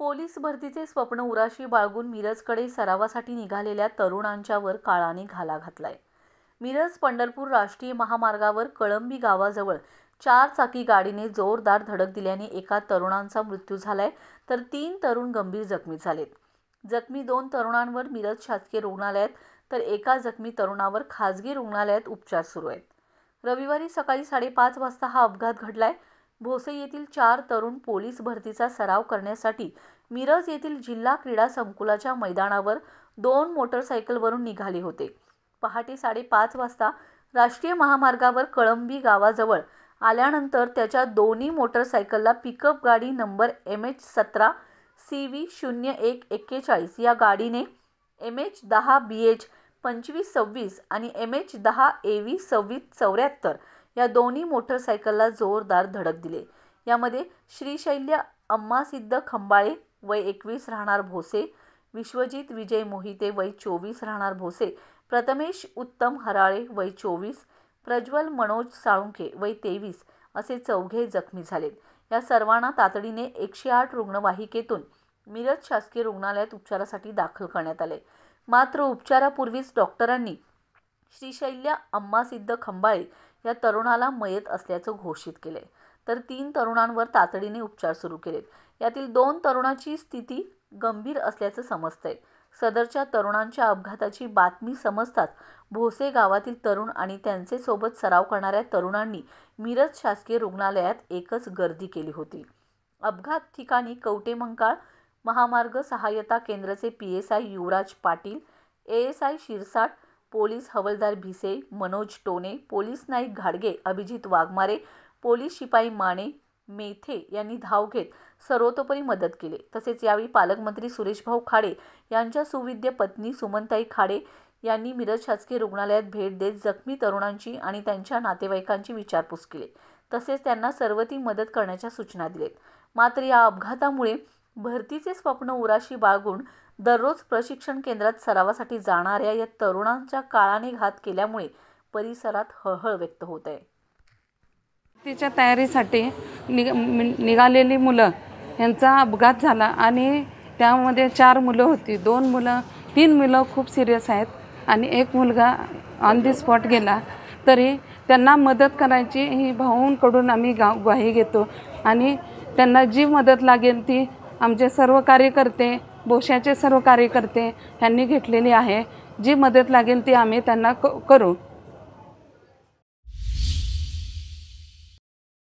police भरतीचे स्वप्न उराशी बाळगून मिरजकडे सरावासाठी निघालेल्या तरुणांच्यावर काळाने घाला घातलाय मिरज पंढरपूर राष्ट्रीय महामार्गावर कळंबी गावाजवळ चार चाकी गाडीने जोरदार धडक दिल्याने एका तरुणांचा मृत्यू झालाय तर तीन तरुण गंभीर जखमी झालेत जखमी दोन तरुणांवर मिरज शासकीय रुग्णालयात तर एका जखमी तरुणावर खाजगी रुग्णालयात उपचार सुरू आहेत रविवारी सकाळी साडेपाच वाजता हा अपघात घडलाय भोसे येथील चार तरुण पोलीस भरतीचा सराव करण्यासाठी मिरज येथील जिल्हा क्रीडा संकुलाच्या मैदानावर दोन मोटरसायकलवरून निघाले होते पहाटे साडेपाच वाजता राष्ट्रीय महामार्गावर कळंबी गावाजवळ आल्यानंतर त्याच्या दोन्ही मोटरसायकलला पिकअप गाडी नंबर एम एच सतरा सी व्ही शून्य एक एक्केचाळीस या गाडीने एम एच दहा बी एच पंचवीस सव्वीस आणि एम एच दहा ए व्ही सव्वीस चौऱ्याहत्तर या दोन्ही मोटरसायकलला जोरदार धडक दिले यामध्ये श्रीशैल्य अम्मासिद्ध खंबाळे वय एकवीस राहणार भोसे विश्वजित विजय मोहिते वय चोवीस राहणार भोसे प्रथमेश उत्तम हराळे वय चोवीस प्रज्वल मनोज साळुंखे वय तेवीस असे चौघे जखमी झालेत या सर्वांना तातडीने एकशे आठ रुग्णवाहिकेतून मिरज शासकीय रुग्णालयात उपचारासाठी दाखल करण्यात आले मात्र उपचारापूर्वीच डॉक्टरांनी श्रीशैल्य अम्मासिद्ध खंबाळे या तरुणाला मयत असल्याचं घोषित केले तर तीन तरुणांवर तातडीने उपचार सुरू केलेत यातील दोन तरुणाची स्थिती गंभीर असल्याचं समजतंय सदरच्या तरुणांच्या अपघाताची बातमी समजताच भोसे गावातील तरुण आणि त्यांचे सोबत सराव करणाऱ्या तरुणांनी मिरज शासकीय रुग्णालयात एकच गर्दी केली होती अपघात ठिकाणी कवटेमंकाळ महामार्ग सहायता केंद्राचे P S I Yuvraj Patil A S I Shirsat police havaldar Bhise Manoj Tone police Naik घाडगे अभिजित वाघमारे पोलीस शिपाई माने मेथे यांनी धाव घेत सर्वतोपरी मदत केली तसेच यावेळी पालकमंत्री सुरेशभाऊ खाडे यांच्या सुविद्य पत्नी सुमनताई खाडे यांनी मिरज शासकीय रुग्णालयात भेट देत जखमी तरुणांची आणि त्यांच्या नातेवाईकांची विचारपूस केली तसेच त्यांना सर्व ती मदत करण्याच्या सूचना दिल्या मात्र या अपघातामुळे भरतीचे स्वप्न उराशी बाळगून दररोज प्रशिक्षण केंद्रात सरावासाठी जाणाऱ्या या तरुणांच्या काळाने घात केल्यामुळे परिसरात हळहळ व्यक्त होत आहे तिच्या तयारीसाठी निग निघालेली मुलं यांचा अपघात झाला आणि त्यामध्ये चार मुलं होती दोन मुलं तीन मुलं खूप सिरियस आहेत आणि एक मुलगा ऑन दी स्पॉट गेला तरी त्यांना मदत करायची ही भाऊंकडून आम्ही गाव ग्वाही घेतो आणि त्यांना जी मदत लागेल ती आमचे सर्व कार्यकर्ते बोशाचे सर्व कार्यकर्ते ह्यांनी घेतलेली आहे जी मदत लागेल ती आम्ही त्यांना क करू